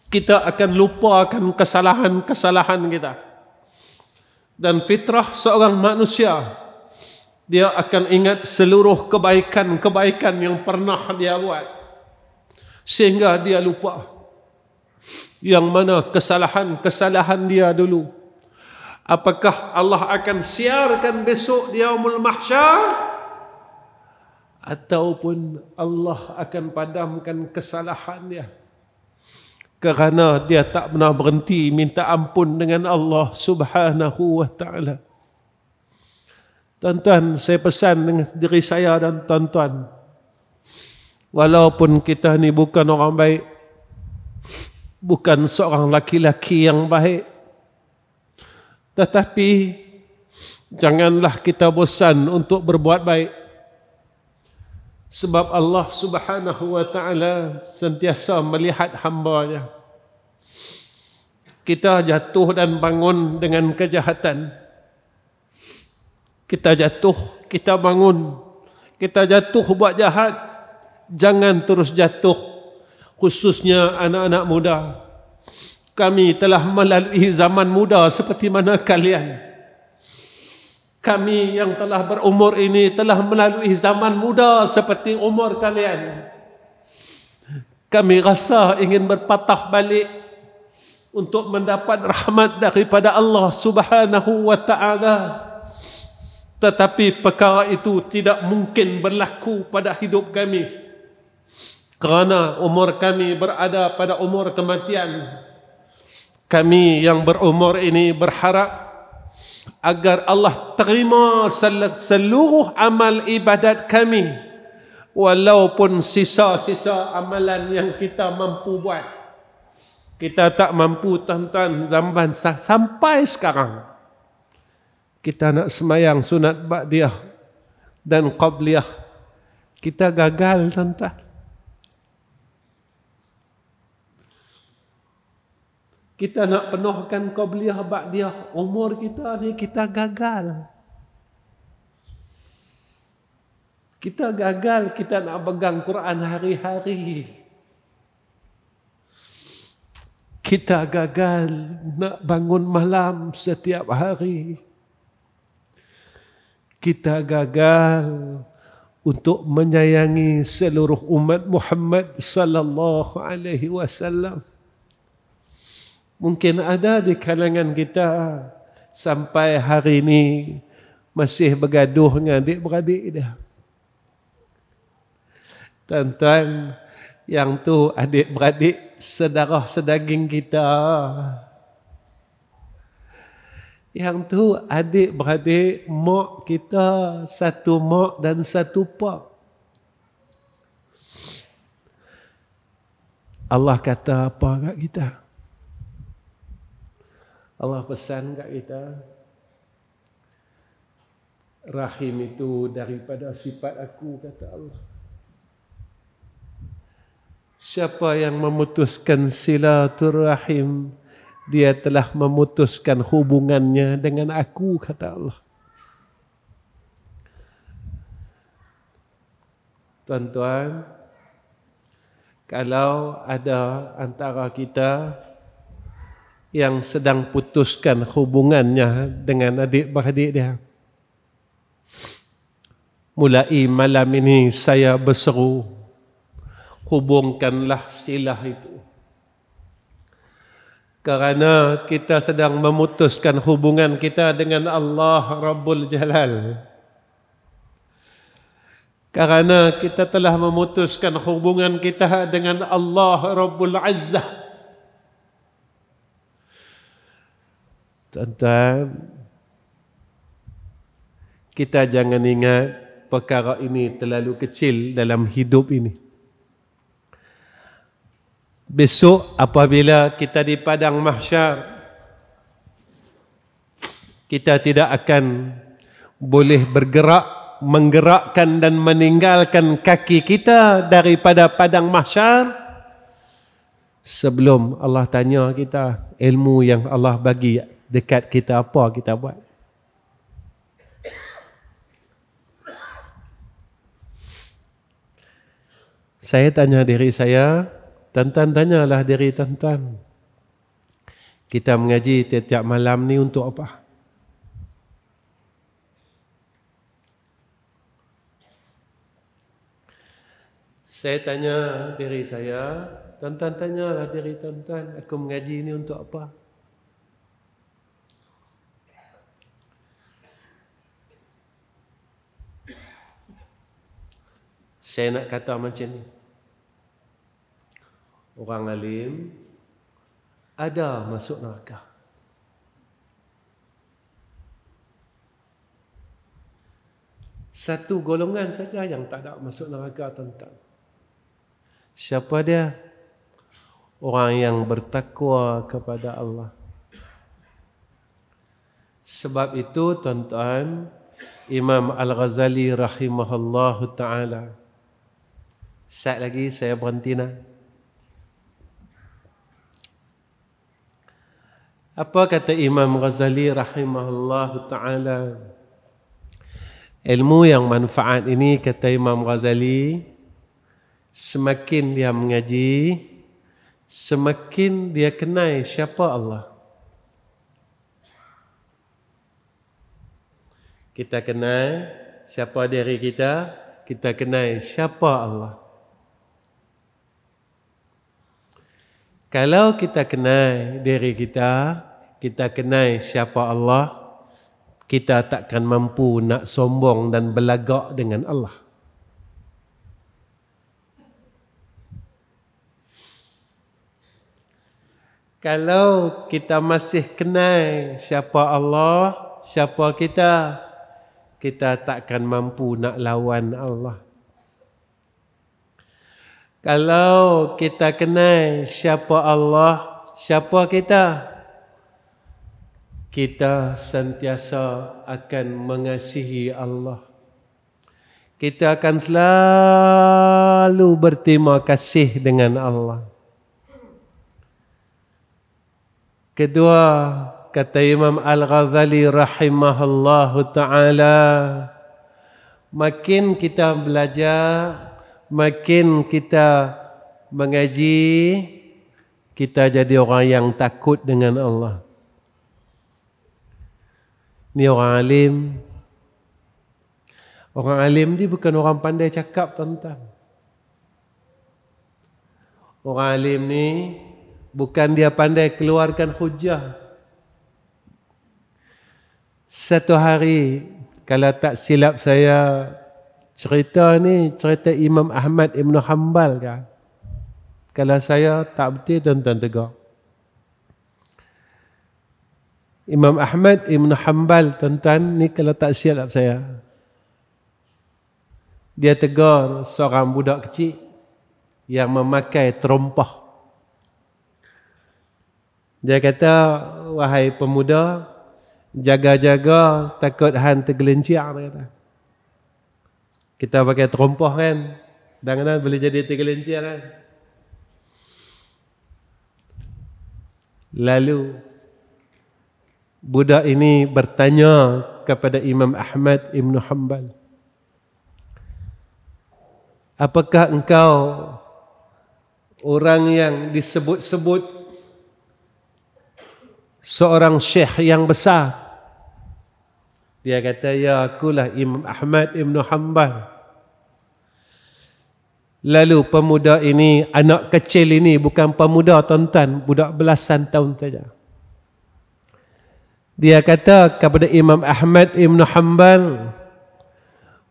kita akan lupakan kesalahan-kesalahan kita. Dan fitrah seorang manusia, dia akan ingat seluruh kebaikan-kebaikan yang pernah dia buat. Sehingga dia lupa yang mana kesalahan-kesalahan dia dulu. Apakah Allah akan siarkan besok di Yaumul Mahsyar? Ataupun Allah akan padamkan kesalahan dia? kerana dia tak pernah berhenti minta ampun dengan Allah Subhanahu wa taala. Tuan-tuan, saya pesan dengan diri saya dan tuan-tuan. Walaupun kita ni bukan orang baik, bukan seorang laki-laki yang baik, tetapi janganlah kita bosan untuk berbuat baik sebab Allah Subhanahu wa taala sentiasa melihat hamba-Nya. Kita jatuh dan bangun dengan kejahatan. Kita jatuh, kita bangun. Kita jatuh buat jahat. Jangan terus jatuh. Khususnya anak-anak muda. Kami telah melalui zaman muda seperti mana kalian? kami yang telah berumur ini telah melalui zaman muda seperti umur kalian. Kami rasa ingin berpatah balik untuk mendapat rahmat daripada Allah Subhanahu wa taala. Tetapi perkara itu tidak mungkin berlaku pada hidup kami. Kerana umur kami berada pada umur kematian. Kami yang berumur ini berharap agar Allah terima seluruh amal ibadat kami walaupun sisa-sisa amalan yang kita mampu buat kita tak mampu tuan-tuan zaman sampai sekarang kita nak semayang sunat ba'diyah dan qabliyah kita gagal tuan-tuan kita nak penuhkan qabliyah ba'diyah umur kita ni kita gagal kita gagal kita nak pegang Quran hari-hari kita gagal nak bangun malam setiap hari kita gagal untuk menyayangi seluruh umat Muhammad sallallahu alaihi wasallam Mungkin ada di kalangan kita sampai hari ini masih bergaduh dengan adik-beradik dia. Tuan-tuan, yang tu adik-beradik sedara sedaging kita. Yang tu adik-beradik mak kita, satu mak dan satu pak. Allah kata apa kat kita? Kita. Allah pesan kat kita rahim itu daripada sifat aku kata Allah Siapa yang memutuskan silaturahim dia telah memutuskan hubungannya dengan aku kata Allah Tuan-tuan kalau ada antara kita yang sedang putuskan hubungannya dengan adik beradik dia. Mulai malam ini saya berseru, hubungkanlah silah itu. Kerana kita sedang memutuskan hubungan kita dengan Allah Rabbul Jalal. Kerana kita telah memutuskan hubungan kita dengan Allah Rabbul Azza. Tentang kita jangan ingat perkara ini terlalu kecil dalam hidup ini. Besok apabila kita di padang mahsyar, kita tidak akan boleh bergerak, menggerakkan dan meninggalkan kaki kita daripada padang mahsyar sebelum Allah tanya kita ilmu yang Allah bagi dekat kita apa kita buat. Saya tanya diri saya, tuan-tuan tanyalah diri tuan-tuan. Kita mengaji tiap-tiap malam ni untuk apa? Saya tanya diri saya, tuan-tuan tanyalah diri tuan-tuan, aku mengaji ni untuk apa? Saya nak kata macam ni. Orang alim ada masuk neraka. Satu golongan saja yang tak ada masuk neraka tentang Siapa dia? Orang yang bertakwa kepada Allah. Sebab itu tuan-tuan, Imam Al-Ghazali rahimahullahu taala Sekejap lagi saya berhenti nak. Apa kata Imam Ghazali rahimahullah ta'ala? Ilmu yang manfaat ini kata Imam Ghazali, semakin dia mengaji, semakin dia kenai siapa Allah. Kita kenal siapa diri kita, kita kenal siapa Allah. Kalau kita kenai diri kita, kita kenai siapa Allah, kita takkan mampu nak sombong dan belagak dengan Allah. Kalau kita masih kenai siapa Allah, siapa kita, kita takkan mampu nak lawan Allah. Kalau kita kenal siapa Allah, siapa kita? Kita sentiasa akan mengasihi Allah. Kita akan selalu berterima kasih dengan Allah. Kedua, kata Imam Al-Ghazali rahimahullahu ta'ala, makin kita belajar makin kita mengaji kita jadi orang yang takut dengan Allah ni orang alim orang alim ni bukan orang pandai cakap tentang. orang alim ni bukan dia pandai keluarkan hujah satu hari kalau tak silap saya Cerita ni cerita Imam Ahmad Ibn Hanbal kan. Kalau saya tak betul tuan-tuan tegak. Imam Ahmad Ibn Hanbal tuan-tuan ni kalau tak silap saya. Dia tegar seorang budak kecil yang memakai terompah. Dia kata, wahai pemuda, jaga-jaga takut han tergelincir. Dia kata kita pakai terompah kan kadang-kadang boleh jadi tergelincir lah kan lalu budak ini bertanya kepada Imam Ahmad Ibn Hanbal apakah engkau orang yang disebut-sebut seorang syekh yang besar dia kata, ya akulah Imam Ahmad Ibn Hanbal. Lalu pemuda ini, anak kecil ini bukan pemuda tuan-tuan, budak belasan tahun saja. Dia kata kepada Imam Ahmad Ibn Hanbal,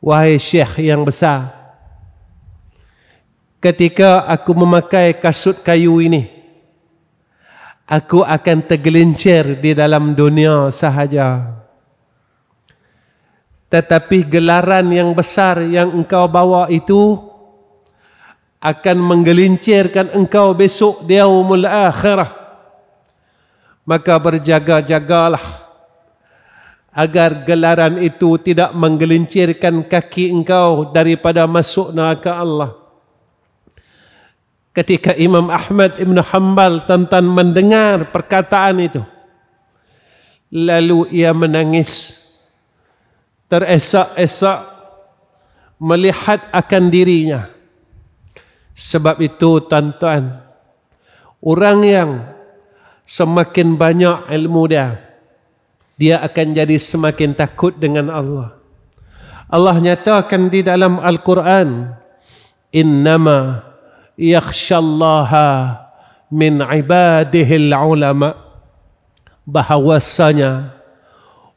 Wahai Syekh yang besar, ketika aku memakai kasut kayu ini, aku akan tergelincir di dalam dunia sahaja. Sahaja tetapi gelaran yang besar yang engkau bawa itu akan menggelincirkan engkau besok di yaumul akhirah maka berjaga-jagalah agar gelaran itu tidak menggelincirkan kaki engkau daripada masuk neraka Allah ketika Imam Ahmad Ibn Hanbal tentang mendengar perkataan itu lalu ia menangis teresak-esak melihat akan dirinya. Sebab itu tuan-tuan, orang yang semakin banyak ilmu dia, dia akan jadi semakin takut dengan Allah. Allah nyatakan di dalam Al-Quran, Innama yakshallaha min ibadihil ulama' bahawasanya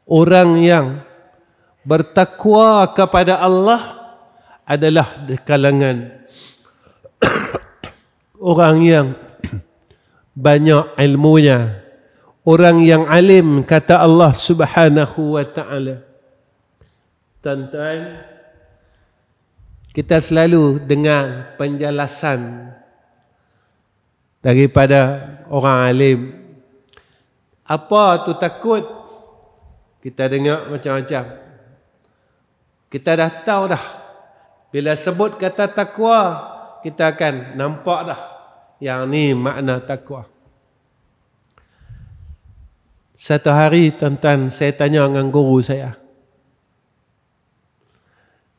orang yang bertakwa kepada Allah adalah di kalangan orang yang banyak ilmunya orang yang alim kata Allah Subhanahu wa taala tuan-tuan kita selalu dengar penjelasan daripada orang alim apa tu takut kita dengar macam-macam kita dah tahu dah bila sebut kata takwa kita akan nampak dah yang ni makna takwa satu hari tuan-tuan saya tanya dengan guru saya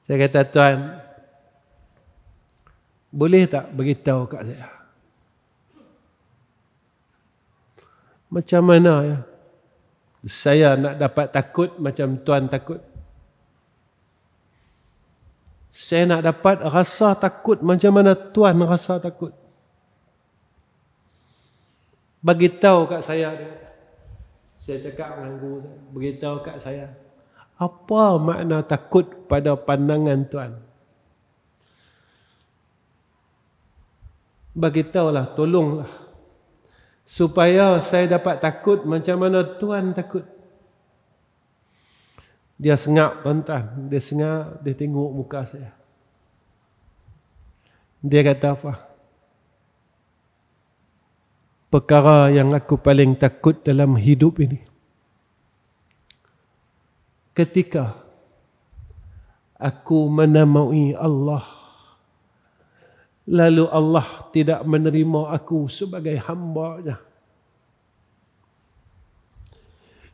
saya kata tuan boleh tak beritahu kat saya macam mana ya saya nak dapat takut macam tuan takut saya nak dapat rasa takut macam mana Tuhan rasa takut. Bagi tahu kat saya Saya cakap dengan guru saya, beritahu kat saya. Apa makna takut pada pandangan Tuhan? Beritahulah, tolonglah. Supaya saya dapat takut macam mana Tuhan takut. Dia sengap tuan-tuan. Dia sengap, dia tengok muka saya. Dia kata apa? Perkara yang aku paling takut dalam hidup ini. Ketika aku menamai Allah. Lalu Allah tidak menerima aku sebagai hamba-Nya.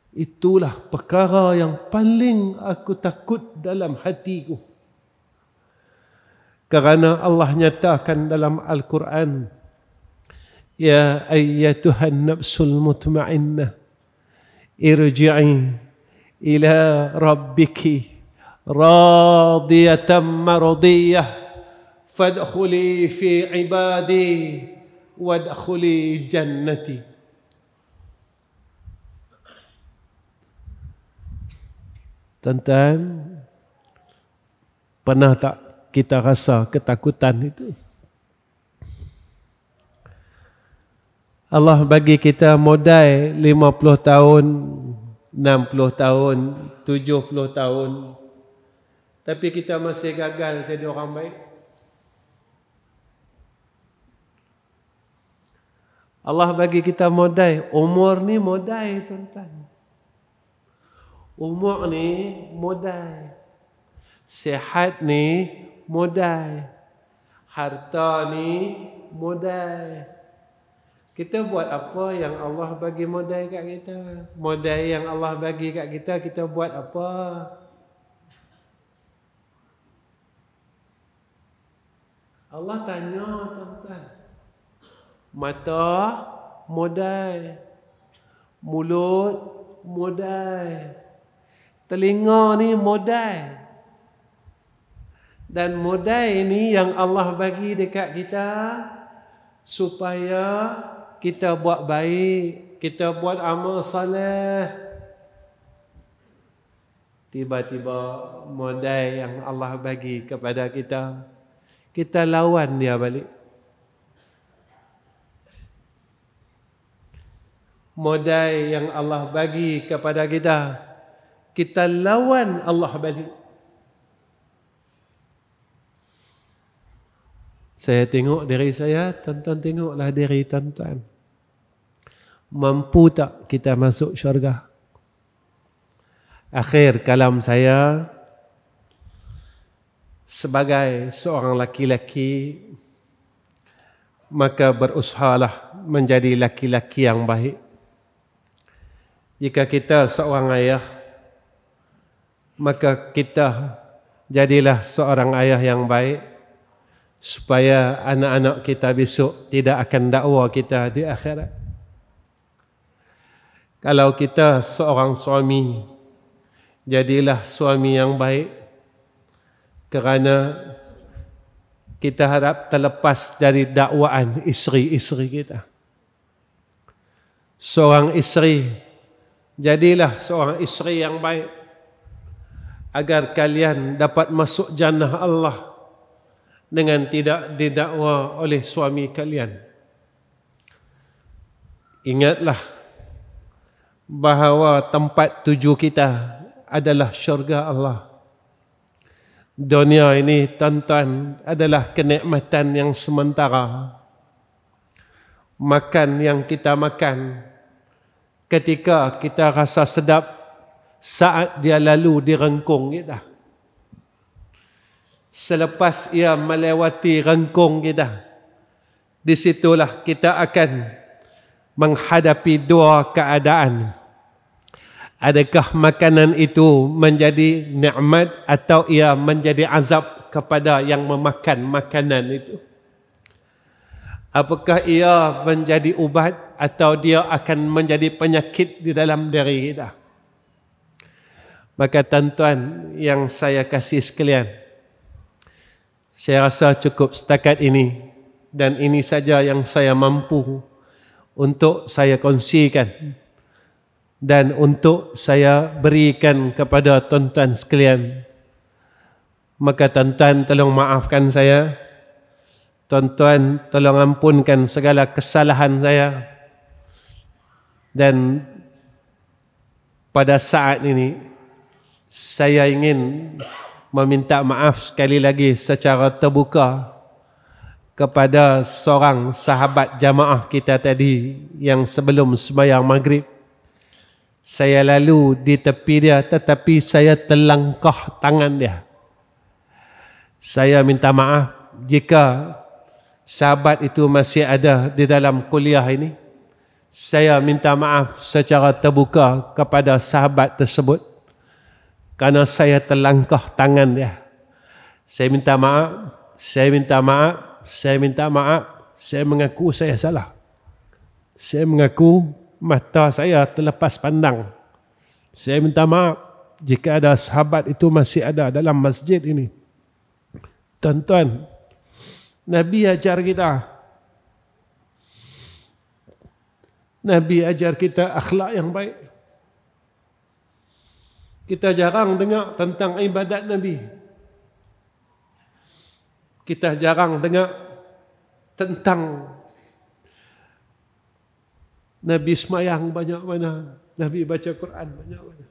Itulah perkara yang paling aku takut dalam hatiku. Kerana Allah nyatakan dalam Al-Quran, Ya ayatuhan nafsul mutma'innah, irji'i ila rabbiki radiyatan marudiyah, fadkhuli fi ibadi, wadkhuli jannati. tuan pernah tak kita rasa ketakutan itu? Allah bagi kita modal 50 tahun, 60 tahun, 70 tahun. Tapi kita masih gagal jadi orang baik. Allah bagi kita modal, umur ni modal tuan-tuan. Umur ni modal. Sehat ni modal. Harta ni modal. Kita buat apa yang Allah bagi modal kat kita? Modal yang Allah bagi kat kita, kita buat apa? Allah tanya tuan-tuan. Mata modal. Mulut modal. Telinga ni modal. Dan modal ini yang Allah bagi dekat kita supaya kita buat baik, kita buat amal saleh. Tiba-tiba modal yang Allah bagi kepada kita, kita lawan dia balik. Modal yang Allah bagi kepada kita, kita lawan Allah balik. Saya tengok diri saya, tuan-tuan tengoklah diri tuan-tuan. Mampu tak kita masuk syurga? Akhir kalam saya, sebagai seorang laki-laki, maka berusahalah menjadi laki-laki yang baik. Jika kita seorang ayah, maka kita jadilah seorang ayah yang baik supaya anak-anak kita besok tidak akan dakwa kita di akhirat. Kalau kita seorang suami, jadilah suami yang baik kerana kita harap terlepas dari dakwaan isteri-isteri kita. Seorang isteri, jadilah seorang isteri yang baik agar kalian dapat masuk jannah Allah dengan tidak didakwa oleh suami kalian. Ingatlah bahawa tempat tuju kita adalah syurga Allah. Dunia ini tuan-tuan adalah kenikmatan yang sementara. Makan yang kita makan ketika kita rasa sedap saat dia lalu di rengkong, kita. Ya Selepas ia melewati rengkong, kita, ya di situlah kita akan menghadapi dua keadaan. Adakah makanan itu menjadi nikmat atau ia menjadi azab kepada yang memakan makanan itu? Apakah ia menjadi ubat atau dia akan menjadi penyakit di dalam diri kita? Ya Maka tuan-tuan yang saya kasih sekalian, saya rasa cukup setakat ini dan ini saja yang saya mampu untuk saya kongsikan dan untuk saya berikan kepada tuan-tuan sekalian. Maka tuan-tuan tolong maafkan saya. Tuan-tuan tolong ampunkan segala kesalahan saya. Dan pada saat ini, saya ingin meminta maaf sekali lagi secara terbuka kepada seorang sahabat jamaah kita tadi yang sebelum sembahyang maghrib saya lalu di tepi dia tetapi saya terlangkah tangan dia saya minta maaf jika sahabat itu masih ada di dalam kuliah ini saya minta maaf secara terbuka kepada sahabat tersebut karena saya terlangkah tangan dia. Saya minta maaf, saya minta maaf, saya minta maaf, saya mengaku saya salah. Saya mengaku mata saya terlepas pandang. Saya minta maaf jika ada sahabat itu masih ada dalam masjid ini. Tuan-tuan, Nabi ajar kita. Nabi ajar kita akhlak yang baik. Kita jarang dengar tentang ibadat Nabi. Kita jarang dengar tentang Nabi semayang banyak mana. Nabi baca Quran banyak mana.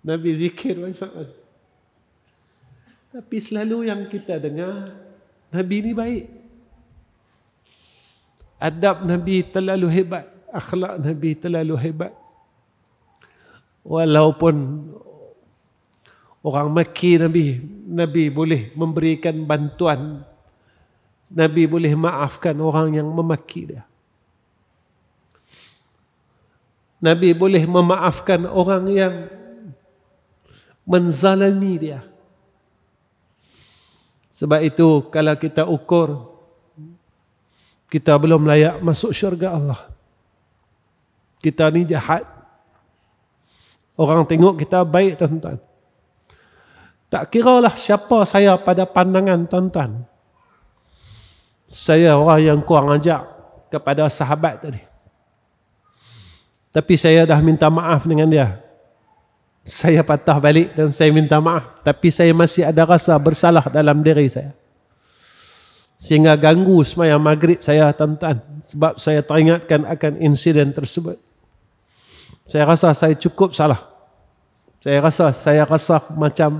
Nabi zikir banyak mana. Tapi selalu yang kita dengar, Nabi ini baik. Adab Nabi terlalu hebat. Akhlak Nabi terlalu hebat walaupun orang Mekki Nabi Nabi boleh memberikan bantuan Nabi boleh maafkan orang yang memaki dia Nabi boleh memaafkan orang yang menzalimi dia sebab itu kalau kita ukur kita belum layak masuk syurga Allah kita ni jahat Orang tengok kita baik tuan-tuan. Tak kira lah siapa saya pada pandangan tuan-tuan. Saya orang yang kurang ajak kepada sahabat tadi. Tapi saya dah minta maaf dengan dia. Saya patah balik dan saya minta maaf. Tapi saya masih ada rasa bersalah dalam diri saya. Sehingga ganggu semayang maghrib saya tuan-tuan. Sebab saya teringatkan akan insiden tersebut saya rasa saya cukup salah. Saya rasa saya rasa macam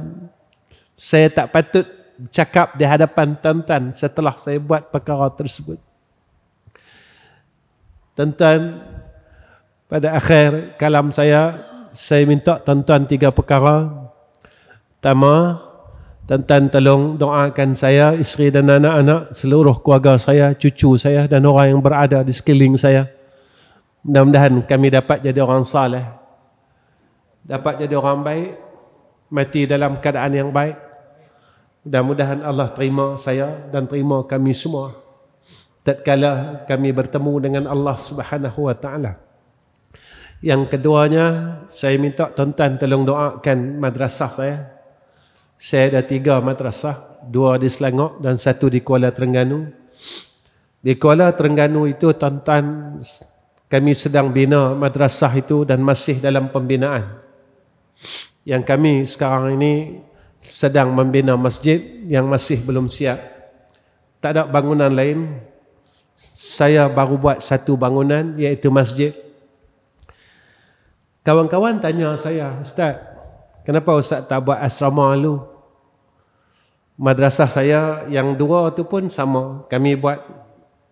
saya tak patut cakap di hadapan tuan-tuan setelah saya buat perkara tersebut. Tuan-tuan, pada akhir kalam saya, saya minta tuan-tuan tiga perkara. Pertama, tuan-tuan tolong doakan saya, isteri dan anak-anak, seluruh keluarga saya, cucu saya dan orang yang berada di sekeliling saya. Mudah-mudahan kami dapat jadi orang saleh. Dapat jadi orang baik. Mati dalam keadaan yang baik. Mudah-mudahan Allah terima saya dan terima kami semua. Tatkala kami bertemu dengan Allah Subhanahu Wa Taala. Yang keduanya, saya minta tuan-tuan tolong doakan madrasah saya. Saya ada tiga madrasah. Dua di Selangor dan satu di Kuala Terengganu. Di Kuala Terengganu itu tuan-tuan kami sedang bina madrasah itu dan masih dalam pembinaan. Yang kami sekarang ini sedang membina masjid yang masih belum siap. Tak ada bangunan lain. Saya baru buat satu bangunan iaitu masjid. Kawan-kawan tanya saya, Ustaz, kenapa Ustaz tak buat asrama lalu? Madrasah saya yang dua tu pun sama. Kami buat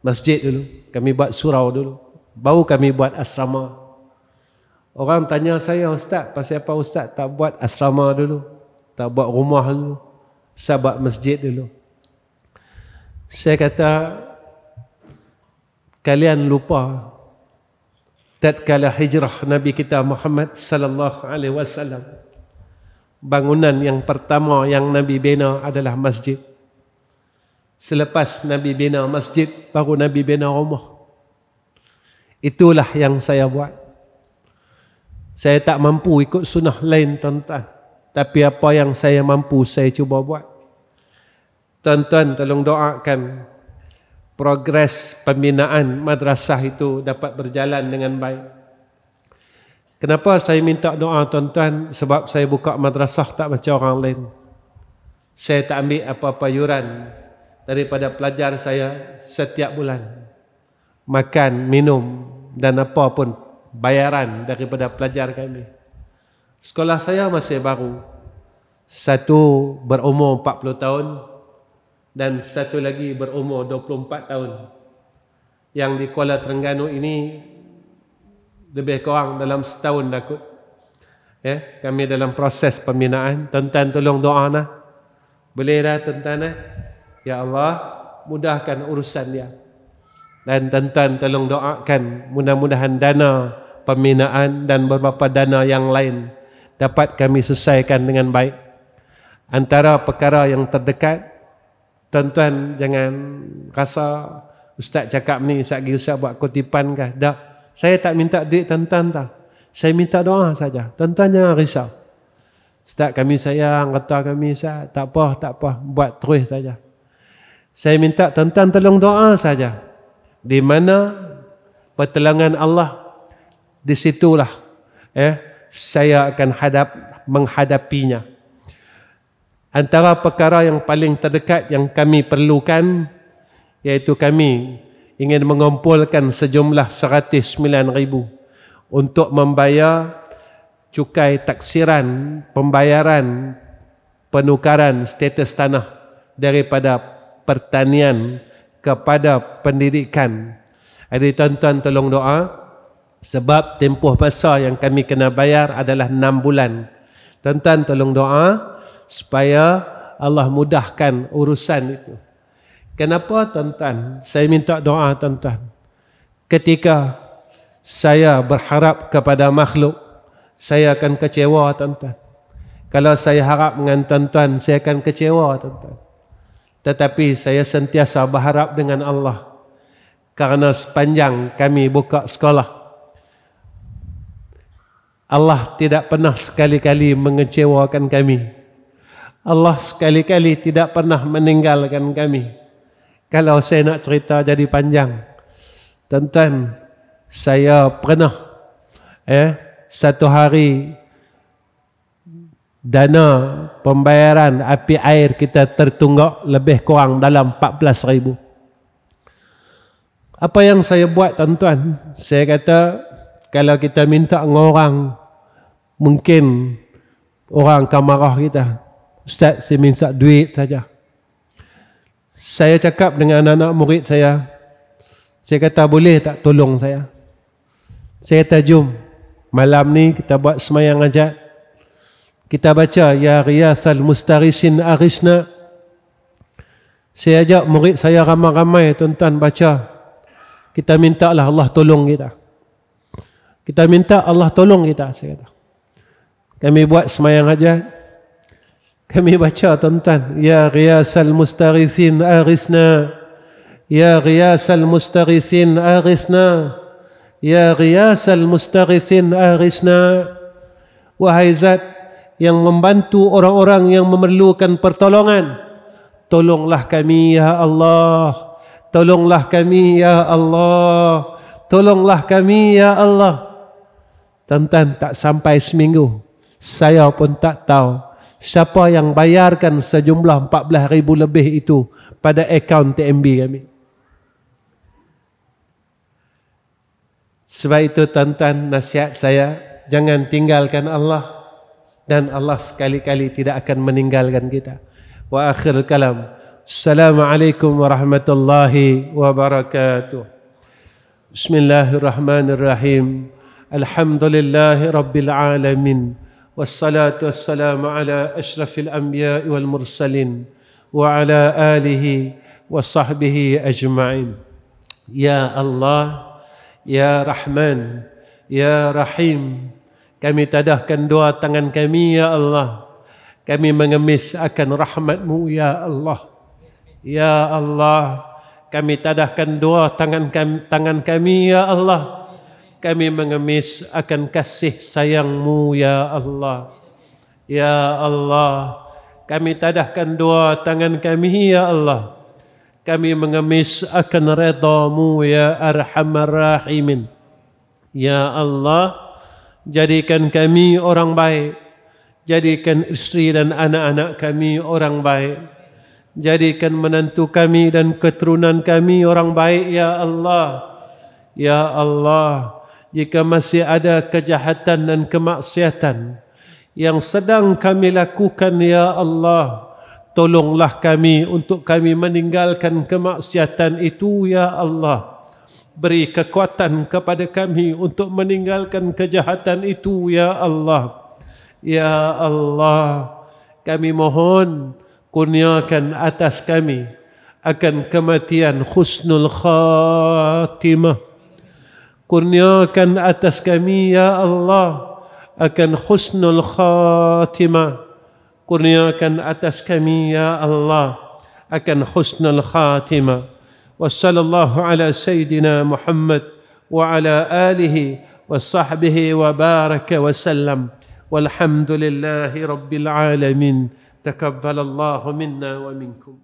masjid dulu. Kami buat surau dulu. Baru kami buat asrama. Orang tanya saya, Ustaz, pasal apa Ustaz tak buat asrama dulu? Tak buat rumah dulu? Saya buat masjid dulu. Saya kata, kalian lupa tatkala hijrah Nabi kita Muhammad sallallahu alaihi wasallam bangunan yang pertama yang Nabi bina adalah masjid selepas Nabi bina masjid baru Nabi bina rumah Itulah yang saya buat. Saya tak mampu ikut sunnah lain tuan-tuan. Tapi apa yang saya mampu saya cuba buat. Tuan-tuan tolong doakan progres pembinaan madrasah itu dapat berjalan dengan baik. Kenapa saya minta doa tuan-tuan? Sebab saya buka madrasah tak macam orang lain. Saya tak ambil apa-apa yuran daripada pelajar saya setiap bulan. Makan, minum, minum dan apa pun bayaran daripada pelajar kami. Sekolah saya masih baru. Satu berumur 40 tahun dan satu lagi berumur 24 tahun. Yang di Kuala Terengganu ini lebih kurang dalam setahun dah kot. Ya, kami dalam proses pembinaan. tentang tolong doa nah. Boleh dah tuan-tuan eh? Ya Allah, mudahkan urusan dia dan tuan-tuan tolong doakan mudah-mudahan dana pembinaan dan beberapa dana yang lain dapat kami selesaikan dengan baik antara perkara yang terdekat tuan-tuan jangan rasa ustaz cakap ni ustaz lagi ustaz buat kutipan kah dah saya tak minta duit tuan-tuan tak saya minta doa saja tuan-tuan jangan risau ustaz kami sayang kata kami ustaz tak apa tak apa buat terus saja saya minta tuan-tuan tolong doa saja di mana pertolongan Allah di situlah eh saya akan hadap menghadapinya antara perkara yang paling terdekat yang kami perlukan iaitu kami ingin mengumpulkan sejumlah ribu untuk membayar cukai taksiran pembayaran penukaran status tanah daripada pertanian kepada pendidikan. Jadi tuan-tuan tolong doa sebab tempoh masa yang kami kena bayar adalah enam bulan. Tuan-tuan tolong doa supaya Allah mudahkan urusan itu. Kenapa tuan-tuan? Saya minta doa tuan-tuan. Ketika saya berharap kepada makhluk, saya akan kecewa tuan-tuan. Kalau saya harap dengan tuan-tuan, saya akan kecewa tuan-tuan. Tetapi saya sentiasa berharap dengan Allah Karena sepanjang kami buka sekolah Allah tidak pernah sekali-kali mengecewakan kami Allah sekali-kali tidak pernah meninggalkan kami Kalau saya nak cerita jadi panjang Tentang saya pernah eh, Satu hari dana pembayaran api air kita tertunggak lebih kurang dalam 14 ribu. Apa yang saya buat tuan-tuan? Saya kata kalau kita minta dengan orang mungkin orang akan marah kita. Ustaz saya minta duit saja. Saya cakap dengan anak-anak murid saya. Saya kata boleh tak tolong saya? Saya kata jom. Malam ni kita buat semayang ajak kita baca ya riyasal mustarisin arisna saya ajak murid saya ramai-ramai tuan-tuan baca kita mintalah Allah tolong kita kita minta Allah tolong kita saya kata kami buat semayang aja. kami baca tuan-tuan ya riyasal mustarisin arisna ya riyasal mustarisin arisna ya riyasal mustarisin arisna wahai zat yang membantu orang-orang yang memerlukan pertolongan. Tolonglah kami ya Allah. Tolonglah kami ya Allah. Tolonglah kami ya Allah. Tentang tak sampai seminggu. Saya pun tak tahu siapa yang bayarkan sejumlah ribu lebih itu pada akaun TMB kami. Sebab itu tuan-tuan nasihat saya jangan tinggalkan Allah dan Allah sekali-kali tidak akan meninggalkan kita. Wa akhir kalam. Assalamualaikum warahmatullahi wabarakatuh. Bismillahirrahmanirrahim. Alhamdulillahirabbil alamin. Wassalatu wassalamu ala asyrafil anbiya wal mursalin wa ala alihi wa sahbihi ajma'in. Ya Allah, ya Rahman, ya Rahim. Kami tadahkan doa tangan kami, Ya Allah. Kami mengemis akan rahmatmu, Ya Allah. Ya Allah. Kami tadahkan doa tangan kami, tangan kami Ya Allah. Kami mengemis akan kasih sayangmu, Ya Allah. Ya Allah. Kami tadahkan doa tangan kami, Ya Allah. Kami mengemis akan redamu, Ya Arhamar Rahimin. Ya Allah. Ya Allah jadikan kami orang baik jadikan istri dan anak-anak kami orang baik jadikan menantu kami dan keturunan kami orang baik ya Allah ya Allah jika masih ada kejahatan dan kemaksiatan yang sedang kami lakukan ya Allah tolonglah kami untuk kami meninggalkan kemaksiatan itu ya Allah Beri kekuatan kepada kami untuk meninggalkan kejahatan itu ya Allah. Ya Allah, kami mohon kurniakan atas kami akan kematian khusnul khatimah. Kurniakan atas kami ya Allah akan khusnul khatimah. Kurniakan atas kami ya Allah akan khusnul khatimah. وصلى الله على سيدنا محمد وعلى اله وصحبه وبارك وسلم والحمد لله رب العالمين تقبل الله منا ومنكم